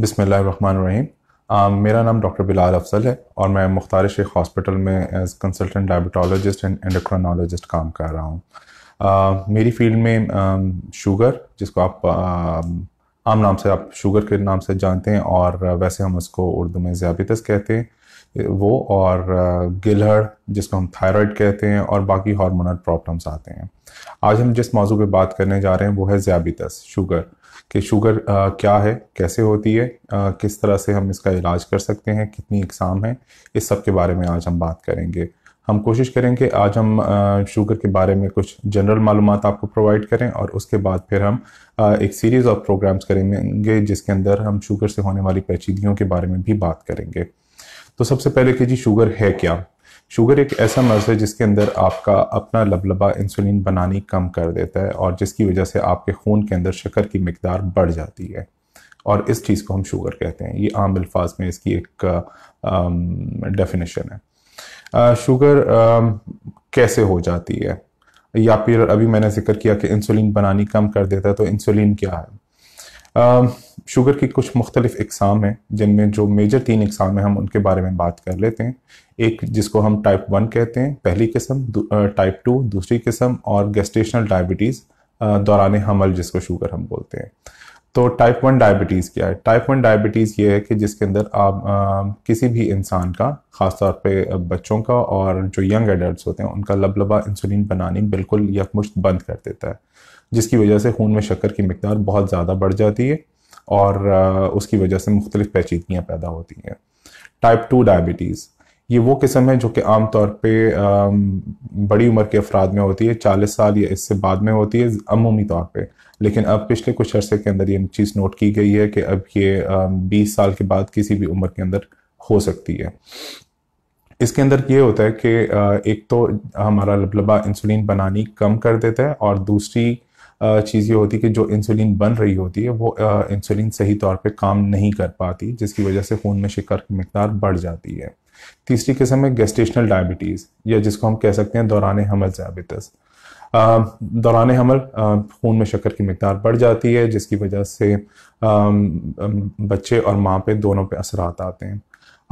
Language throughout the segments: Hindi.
बिसमीम um, मेरा नाम डॉक्टर बिलाल अफजल है और मैं मुख्तार शेख हॉस्पिटल में as consultant diabetologist and endocrinologist काम कर रहा हूँ um, मेरी फील्ड में शुगर um, जिसको आप आम नाम से आप शुगर के नाम से जानते हैं और uh, वैसे हम उसको उर्दू में ज़्याबितस कहते हैं वो और गिलहड़ जिसको हम थायराइड कहते हैं और बाकी हार्मोनल प्रॉब्लम्स आते हैं आज हम जिस मौजू पे बात करने जा रहे हैं वो है ज़्याबितस शुगर कि शुगर आ, क्या है कैसे होती है आ, किस तरह से हम इसका इलाज कर सकते हैं कितनी इकसाम है इस सब के बारे में आज हम बात करेंगे हम कोशिश करेंगे आज हम शुगर के बारे में कुछ जनरल मालूम आपको प्रोवाइड करें और उसके बाद फिर हम एक सीरीज़ ऑफ प्रोग्राम्स करेंगे जिसके अंदर हम शुगर से होने वाली पेचीदगियों के बारे में भी बात करेंगे तो सबसे पहले कि जी शुगर है क्या शुगर एक ऐसा मर्ज़ है जिसके अंदर आपका अपना लबलबा इंसुलिन बनानी कम कर देता है और जिसकी वजह से आपके खून के अंदर शक्कर की मकदार बढ़ जाती है और इस चीज़ को हम शुगर कहते हैं ये आम अल्फाज में इसकी एक डेफिनेशन है शुगर कैसे हो जाती है या फिर अभी मैंने जिक्र किया कि इंसुलिन बनानी कम कर देता है तो इंसुलिन क्या है आ, शुगर की कुछ मुख्तलिफ इकसाम हैं जिनमें जो मेजर तीन इकसाम हैं हम उनके बारे में बात कर लेते हैं एक जिसको हम टाइप वन कहते हैं पहली किस्म टाइप टू दूसरी किस्म और गेस्टेशनल डायबिटीज़ दौरान हमल जिसको शुगर हम बोलते हैं तो टाइप वन डायबिटीज़ क्या है टाइप वन डायबिटीज़ ये है कि जिसके अंदर आप आ, किसी भी इंसान का ख़ासतौर पे बच्चों का और जो यंग एडल्ट होते हैं उनका लबलबा इंसुलिन बनानी बिल्कुल यकमुश्त बंद कर देता है जिसकी वजह से खून में शक्कर की मकदार बहुत ज़्यादा बढ़ जाती है और उसकी वजह से मुख्तलिफ पेचीदगियाँ पैदा होती हैं टाइप टू डायबिटीज़ ये वो किस्म है जो कि आम तौर पर बड़ी उम्र के अफराद में होती है चालीस साल या इससे बाद में होती है अमूमी तौर पर लेकिन अब पिछले कुछ अरसे के अंदर ये चीज़ नोट की गई है कि अब ये बीस साल के बाद किसी भी उम्र के अंदर हो सकती है इसके अंदर ये होता है कि एक तो हमारा लबलबा इंसुलिन बनानी कम कर देता है और दूसरी चीज़ ये होती है कि जो इंसुलिन बन रही होती है वो इंसुलिन सही तौर पे काम नहीं कर पाती जिसकी वजह से खून में शिकर की मकदार बढ़ जाती है तीसरी किस्म है गेस्टेशनल डायबिटीज़ या जिसको हम कह सकते हैं दौरान हमल जाबितस दौरान हमल खून में शक्कर की मकदार बढ़ जाती है जिसकी वजह से बच्चे और माँ पे दोनों पे असर आते हैं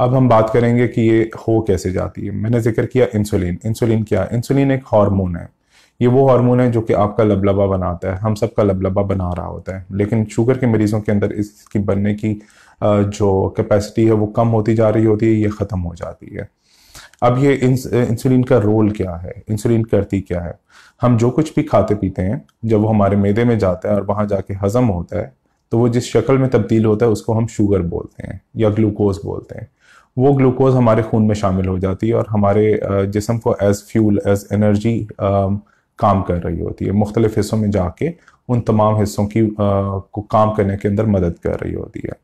अब हम बात करेंगे कि ये हो कैसे जाती है मैंने जिक्र किया इंसुलिन इंसुलिन क्या इंसुलिन एक हार्मोन है ये वो हार्मोन है जो कि आपका लबलबा बनाता है हम सब का लबलबा बना रहा होता है लेकिन शुगर के मरीजों के अंदर इसकी बनने की जो कैपेसिटी है वो कम होती जा रही होती है ये ख़त्म हो जाती है अब ये इंसुलिन का रोल क्या है इंसुलिन करती क्या है हम जो कुछ भी खाते पीते हैं जब वो हमारे मैदे में जाता है और वहाँ जाके हजम होता है तो वो जिस शक्ल में तब्दील होता है उसको हम शुगर बोलते हैं या ग्लूकोज बोलते हैं वो ग्लूकोज हमारे खून में शामिल हो जाती है और हमारे जिसम को एज फ्यूल एज एनर्जी काम कर रही होती है मुख्तलिफ़ हिस्सों में जाके उन तमाम हिस्सों की आ, को काम करने के अंदर मदद कर रही होती है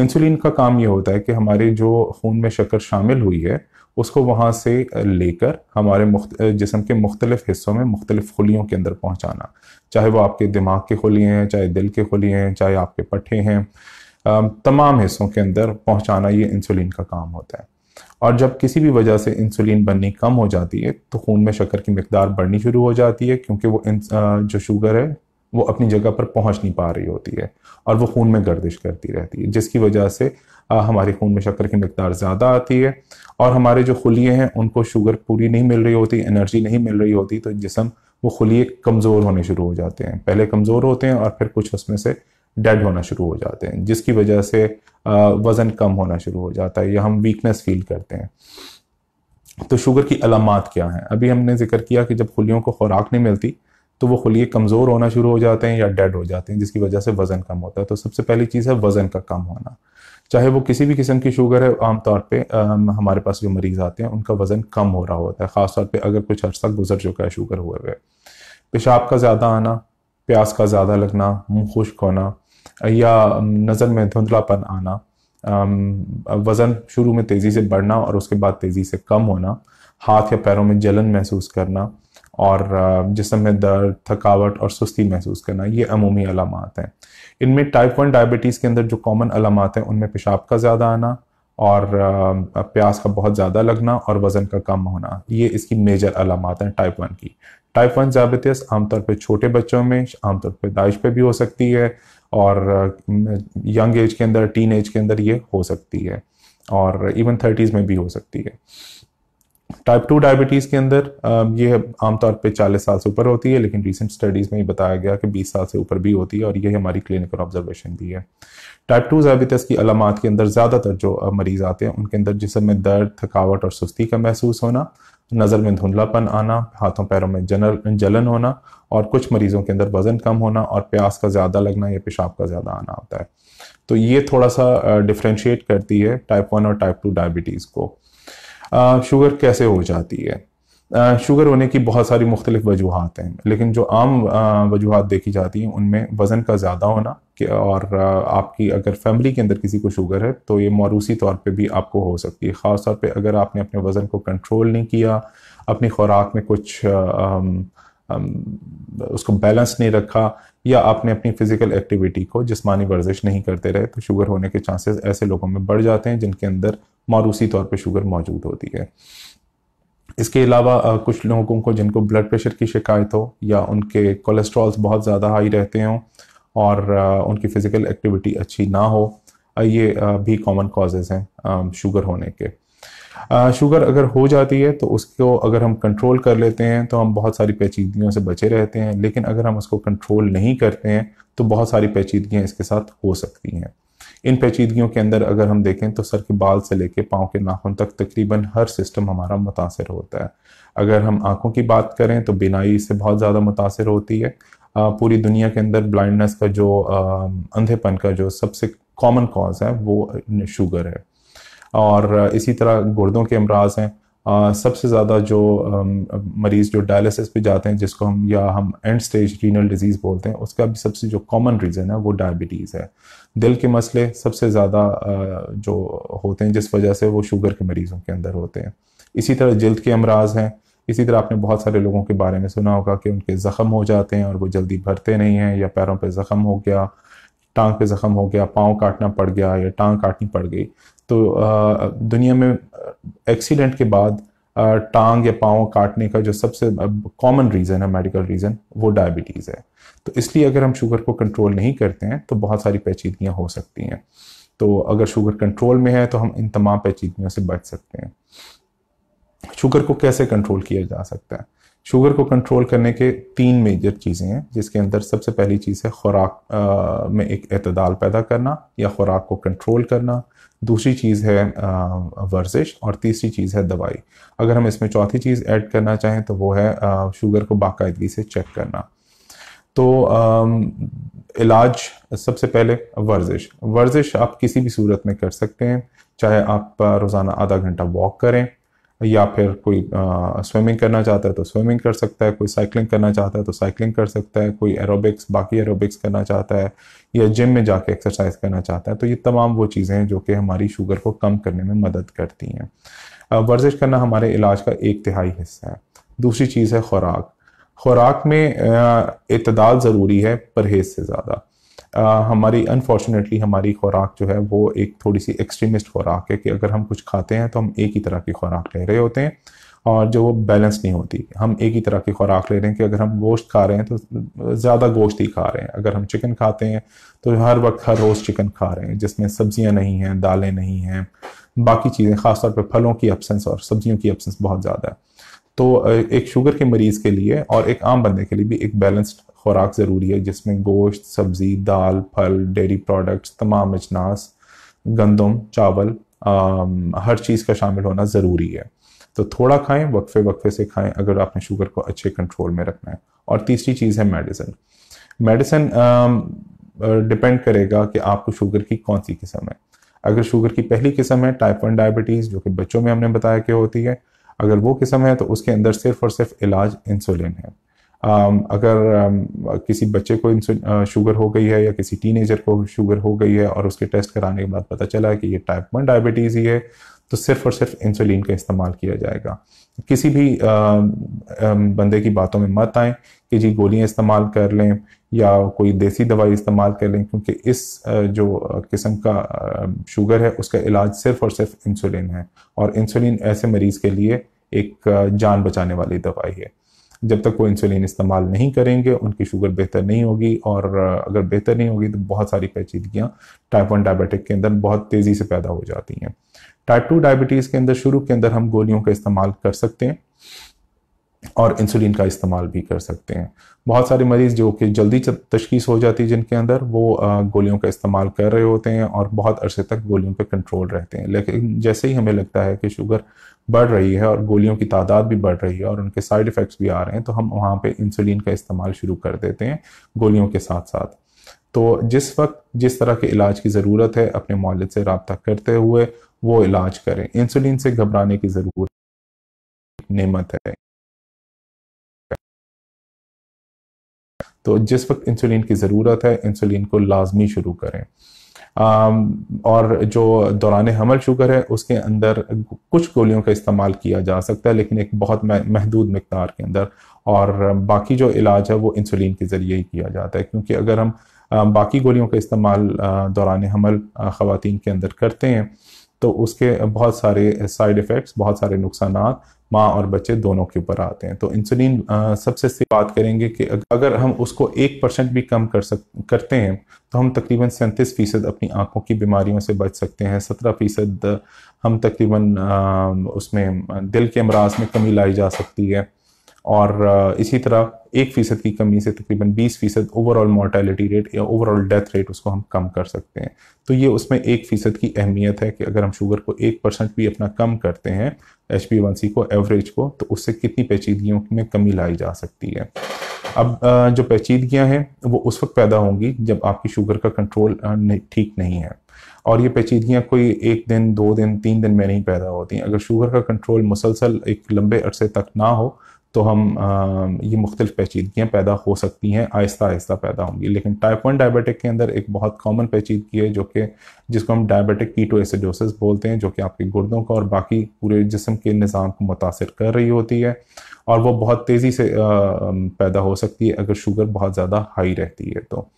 इंसुलिन का काम ये होता है कि हमारे जो खून में शक्कर शामिल हुई है उसको वहाँ से लेकर हमारे मुख्त जिसम के मुख्तलिफ हिस्सों में मुख्तलिफ खुलियों के अंदर पहुँचाना चाहे वो आपके दिमाग के खुलिए हैं चाहे दिल के खुलिए हैं चाहे आपके पट्ठे हैं तमाम हिस्सों के अंदर पहुँचाना ये इंसुलिन का काम होता है और जब किसी भी वजह से इंसुलिन बननी कम हो जाती है तो खून में शक्कर की मकदार बढ़नी शुरू हो जाती है क्योंकि वो जो शुगर है वो अपनी जगह पर पहुंच नहीं पा रही होती है और वो खून में गर्दिश करती रहती है जिसकी वजह से हमारे खून में शक्कर की मकदार ज़्यादा आती है और हमारे जो खुलिए हैं उनको शुगर पूरी नहीं मिल रही होती एनर्जी नहीं मिल रही होती तो जिसम वो खुलिए कमज़ोर होने शुरू हो जाते हैं पहले कमज़ोर होते हैं और फिर कुछ उसमें से डेड होना शुरू हो जाते हैं जिसकी वजह से वज़न कम होना शुरू हो जाता है या हम वीकनेस फील करते हैं तो शुगर की अलामत क्या हैं अभी हमने जिक्र किया कि जब खुलियों को खुराक नहीं मिलती तो वो खुलिए कमज़ोर होना शुरू हो जाते हैं या डेड हो जाते हैं जिसकी वजह से वज़न कम होता है तो सबसे पहली चीज़ है वज़न का कम होना चाहे वो किसी भी किस्म की शुगर है आमतौर पे आम, हमारे पास जो मरीज़ आते हैं उनका वज़न कम हो रहा होता है ख़ासतौर पर अगर कुछ अर्सा गुजर चुका है शुगर हुए हुए पेशाब का ज़्यादा आना प्यास का ज़्यादा लगना मुँह खुश्क होना या नज़र में धुंधलापन आना वज़न शुरू में तेज़ी से बढ़ना और उसके बाद तेज़ी से कम होना हाथ या पैरों में जलन महसूस करना और जिसम में दर्द थकावट और सुस्ती महसूस करना ये अमूमी अलामत हैं इनमें टाइप वन डायबिटीज़ के अंदर जो कॉमन अलामत हैं उनमें पेशाब का ज़्यादा आना और प्यास का बहुत ज़्यादा लगना और वज़न का कम होना ये इसकी मेजर अलामत हैं टाइप वन की टाइप वन डायबिटीज़ आमतौर पर छोटे बच्चों में आमतौर पर दाइश पे भी हो सकती है और यंग एज के अंदर टीन एज के अंदर ये हो सकती है और इवन थर्टीज़ में भी हो सकती है टाइप टू डायबिटीज़ के अंदर ये आमतौर पे 40 साल से ऊपर होती है लेकिन रिसेंट स्टडीज़ में ये बताया गया कि 20 साल से ऊपर भी होती है और ये हमारी क्लिनिकल ऑब्जर्वेशन भी है टाइप टू डायबिटीज़ की अलामत के अंदर ज़्यादातर जो मरीज़ आते हैं उनके अंदर जिसम में दर्द थकावट और सुस्ती का महसूस होना नज़र में धुंधलापन आना हाथों पैरों में जनल जलन होना और कुछ मरीजों के अंदर वजन कम होना और प्यास का ज़्यादा लगना या पेशाब का ज़्यादा आना होता है तो ये थोड़ा सा डिफ्रेंशिएट करती है टाइप वन और टाइप टू डायबिटीज़ को शुगर कैसे हो जाती है शुगर होने की बहुत सारी मुख्तलिफ वजूहत हैं लेकिन जो आम वजूहत देखी जाती हैं उनमें वज़न का ज़्यादा होना कि और आपकी अगर फैमिली के अंदर किसी को शुगर है तो ये मौरूसी तौर पे भी आपको हो सकती है ख़ास तौर पे अगर आपने अपने वज़न को कंट्रोल नहीं किया अपनी खुराक में कुछ आम, उसको बैलेंस नहीं रखा या आपने अपनी फ़िज़िकल एक्टिविटी को जिसमानी वर्जिश नहीं करते रहे तो शुगर होने के चांसेस ऐसे लोगों में बढ़ जाते हैं जिनके अंदर मारूसी तौर पर शुगर मौजूद होती है इसके अलावा कुछ लोगों को जिनको ब्लड प्रेशर की शिकायत हो या उनके कोलेस्ट्रॉल्स बहुत ज़्यादा हाई रहते हों और उनकी फ़िज़िकल एक्टिविटी अच्छी ना हो ये भी कॉमन कॉजेज़ हैं शुगर होने के शुगर अगर हो जाती है तो उसको अगर हम कंट्रोल कर लेते हैं तो हम बहुत सारी पेचीदगियों से बचे रहते हैं लेकिन अगर हम उसको कंट्रोल नहीं करते हैं तो बहुत सारी पेचीदगियाँ इसके साथ हो सकती हैं इन पेचीदगियों के अंदर अगर हम देखें तो सर के बाल से लेके पाँव के नाखून तक तकरीबन हर सिस्टम हमारा मुतासर होता है अगर हम आँखों की बात करें तो बिनाई से बहुत ज़्यादा मुतासर होती है पूरी दुनिया के अंदर ब्लाइंडनेस का जो अंधेपन का जो सबसे कॉमन कॉज है वो शुगर है और इसी तरह गुर्दों के अमराज हैं सबसे ज़्यादा जो मरीज़ जो डायलिसिस पे जाते हैं जिसको हम या हम एंड स्टेज रीनल डिजीज़ बोलते हैं उसका भी सबसे जो कॉमन रीज़न है वो डायबिटीज़ है दिल के मसले सबसे ज़्यादा जो होते हैं जिस वजह से वो शुगर के मरीज़ों के अंदर होते हैं इसी तरह जल्द के अमराज हैं इसी तरह आपने बहुत सारे लोगों के बारे में सुना होगा कि उनके ज़ख़म हो जाते हैं और वो जल्दी भरते नहीं हैं या पैरों पर ज़ख़म हो गया टांग पे ज़ख़म हो गया पाँव काटना पड़ गया या टांग काटनी पड़ गई तो दुनिया में एक्सीडेंट के बाद टांग या पाँव काटने का जो सबसे कॉमन रीज़न है मेडिकल रीज़न वो डायबिटीज़ है तो इसलिए अगर हम शुगर को कंट्रोल नहीं करते हैं तो बहुत सारी पेचीदगियाँ हो सकती हैं तो अगर शुगर कंट्रोल में है तो हम इन तमाम पेचीदगियों से बच सकते हैं शुगर को कैसे कंट्रोल किया जा सकता है शुगर को कंट्रोल करने के तीन मेजर चीज़ें हैं जिसके अंदर सबसे पहली चीज़ है ख़ुराक में एक अतदाल पैदा करना या ख़ुराक को कंट्रोल करना दूसरी चीज़ है वर्जिश और तीसरी चीज़ है दवाई अगर हम इसमें चौथी चीज़ ऐड करना चाहें तो वो है शुगर को बाकायदगी से चेक करना तो इलाज सबसे पहले वर्जिश वर्जिश आप किसी भी सूरत में कर सकते हैं चाहे आप रोज़ाना आधा घंटा वॉक करें या फिर कोई स्विमिंग करना चाहता है तो स्विमिंग कर सकता है कोई साइकिलिंग करना चाहता है तो साइकिलिंग कर सकता है कोई एरोबिक्स बाकी एरोबिक्स करना चाहता है या जिम में जाके एक्सरसाइज करना चाहता है तो ये तमाम वो चीज़ें हैं जो कि हमारी शुगर को कम करने में मदद करती हैं वर्जिश करना हमारे इलाज का एक तिहाई हिस्सा है दूसरी चीज़ है खुराक खुराक में इतदाल ज़रूरी है परहेज से ज़्यादा हमारी अनफॉर्चुनेटली हमारी खुराक जो है वो एक थोड़ी सी एक्सट्रीमिस्ट खुराक है कि अगर हम कुछ खाते हैं तो हम एक ही तरह की खुराक ले रहे होते हैं और जो वो बैलेंस नहीं होती हम एक ही तरह की खुराक ले रहे हैं कि अगर हम गोश्त खा रहे हैं तो ज़्यादा गोश्त ही खा रहे हैं अगर हम चिकन खाते हैं तो हर वक्त हर रोज़ चिकन खा रहे हैं जिसमें सब्जियां नहीं हैं दालें नहीं हैं बाकी चीज़ें खासतौर पर फलों की अपसेंस और सब्जियों की अपसेंस बहुत ज़्यादा है तो एक शुगर के मरीज़ के लिए और एक आम बंदे के लिए भी एक बैलेंस्ड खुराक ज़रूरी है जिसमें गोश्त सब्ज़ी दाल फल डेयरी प्रोडक्ट्स तमाम अजनास गंदम चावल हर चीज़ का शामिल होना ज़रूरी है तो थोड़ा खाएं वक्फे वक्फे से खाएं अगर आपने शुगर को अच्छे कंट्रोल में रखना है और तीसरी चीज़ है मेडिसिन मेडिसिन डिपेंड करेगा कि आपको शुगर की कौन सी किस्म है अगर शुगर की पहली किस्म है टाइप वन डायबिटीज़ जो कि बच्चों में हमने बताया कि होती है अगर वो किस्म है तो उसके अंदर सिर्फ और सिर्फ इलाज इंसुलिन है um, अगर um, किसी बच्चे को शुगर uh, हो गई है या किसी टीनेजर को शुगर हो गई है और उसके टेस्ट कराने के बाद पता चला है कि ये टाइप वन डायबिटीज़ ही है तो सिर्फ और सिर्फ इंसुलिन का इस्तेमाल किया जाएगा किसी भी बंदे की बातों में मत आए कि जी गोलियां इस्तेमाल कर लें या कोई देसी दवाई इस्तेमाल कर लें क्योंकि इस जो किस्म का शुगर है उसका इलाज सिर्फ और सिर्फ इंसुलिन है और इंसुलिन ऐसे मरीज़ के लिए एक जान बचाने वाली दवाई है जब तक वो इंसुलिन इस्तेमाल नहीं करेंगे उनकी शुगर बेहतर नहीं होगी और अगर बेहतर नहीं होगी तो बहुत सारी पेचीदगियाँ टाइप वन डायबिटिक के अंदर बहुत तेज़ी से पैदा हो जाती हैं टाइप टू डायबिटीज़ के अंदर शुरू के अंदर हम गोलियों का इस्तेमाल कर सकते हैं और इंसुलिन का इस्तेमाल भी कर सकते हैं बहुत सारे मरीज़ जो कि जल्दी तशखीस हो जाती है जिनके अंदर वो गोलियों का इस्तेमाल कर रहे होते हैं और बहुत अरसे तक गोलियों पे कंट्रोल रहते हैं लेकिन जैसे ही हमें लगता है कि शुगर बढ़ रही है और गोलियों की तादाद भी बढ़ रही है और उनके साइड इफ़ेक्ट्स भी आ रहे हैं तो हम वहाँ पे इंसुलिन का इस्तेमाल शुरू कर देते हैं गोलियों के साथ साथ तो जिस वक्त जिस तरह के इलाज की ज़रूरत है अपने मौलद से रबता करते हुए वो इलाज करें इंसुलिन से घबराने की ज़रूरत नमत है तो जिस वक्त इंसुलिन की ज़रूरत है इंसुलिन को लाजमी शुरू करें और जो दौरान हमल शुगर है उसके अंदर कुछ गोलियों का इस्तेमाल किया जा सकता है लेकिन एक बहुत महदूद मकदार के अंदर और बाकी जो इलाज है वो इंसुलिन के ज़रिए ही किया जाता है क्योंकि अगर हम बाकी गोलियों का इस्तेमाल दौरान हमल ख़वान के अंदर करते हैं तो उसके बहुत सारे साइड इफ़ेक्ट्स बहुत सारे नुकसान माँ और बच्चे दोनों के ऊपर आते हैं तो इंसुलिन सबसे सी बात करेंगे कि अगर हम उसको एक परसेंट भी कम कर सक करते हैं तो हम तकरीबन सैंतीस फ़ीसद अपनी आँखों की बीमारियों से बच सकते हैं सत्रह फ़ीसद हम तकरीबन उसमें दिल के अमराज में कमी लाई जा सकती है और इसी तरह एक फीसद की कमी से तकरीबन बीस फीसद ओवरऑल मोर्टेलिटी रेट या ओवरऑल डेथ रेट उसको हम कम कर सकते हैं तो ये उसमें एक फीसद की अहमियत है कि अगर हम शुगर को एक परसेंट भी अपना कम करते हैं एच वन सी को एवरेज को तो उससे कितनी पेचीदगियों में कमी लाई जा सकती है अब जो पेचीदगियाँ हैं वो उस वक्त पैदा होंगी जब आपकी शुगर का कंट्रोल ठीक नहीं है और ये पेचीदगियाँ कोई एक दिन दो दिन तीन दिन में नहीं पैदा होती अगर शुगर का कंट्रोल मुसलसल एक लंबे अरसे तक ना हो तो हम ये मुख्तलिफ पेचीदगियाँ पैदा हो सकती हैं आहिस्ता आहिस्ता पैदा होंगी लेकिन टाइप वन डायबिटिक के अंदर एक बहुत कॉमन पेचीदगी है जो कि जिसको हम डायबिटिक कीटो एसिडोसिस बोलते हैं जो कि आपके गुर्दों का और बाकी पूरे जिसम के निज़ाम को मुतासर कर रही होती है और वह बहुत तेज़ी से पैदा हो सकती है अगर शुगर बहुत ज़्यादा हाई रहती है तो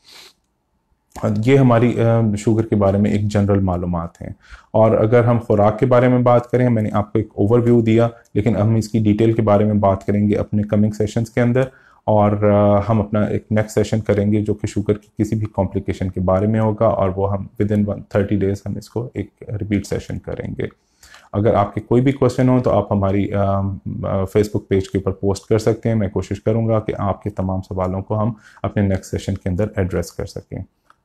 ये हमारी शुगर के बारे में एक जनरल मालूम हैं और अगर हम खुराक के बारे में बात करें मैंने आपको एक ओवरव्यू दिया लेकिन हम इसकी डिटेल के बारे में बात करेंगे अपने कमिंग सेशंस के अंदर और हम अपना एक नेक्स्ट सेशन करेंगे जो कि शुगर की किसी भी कॉम्प्लिकेशन के बारे में होगा और वो हम विद इन थर्टी डेज़ हम इसको एक रिपीट सेशन करेंगे अगर आपके कोई भी क्वेश्चन हो तो आप हमारी फेसबुक पेज के ऊपर पोस्ट कर सकते हैं मैं कोशिश करूँगा कि आपके तमाम सवालों को हम अपने नेक्स्ट सेशन के अंदर एड्रेस कर सकें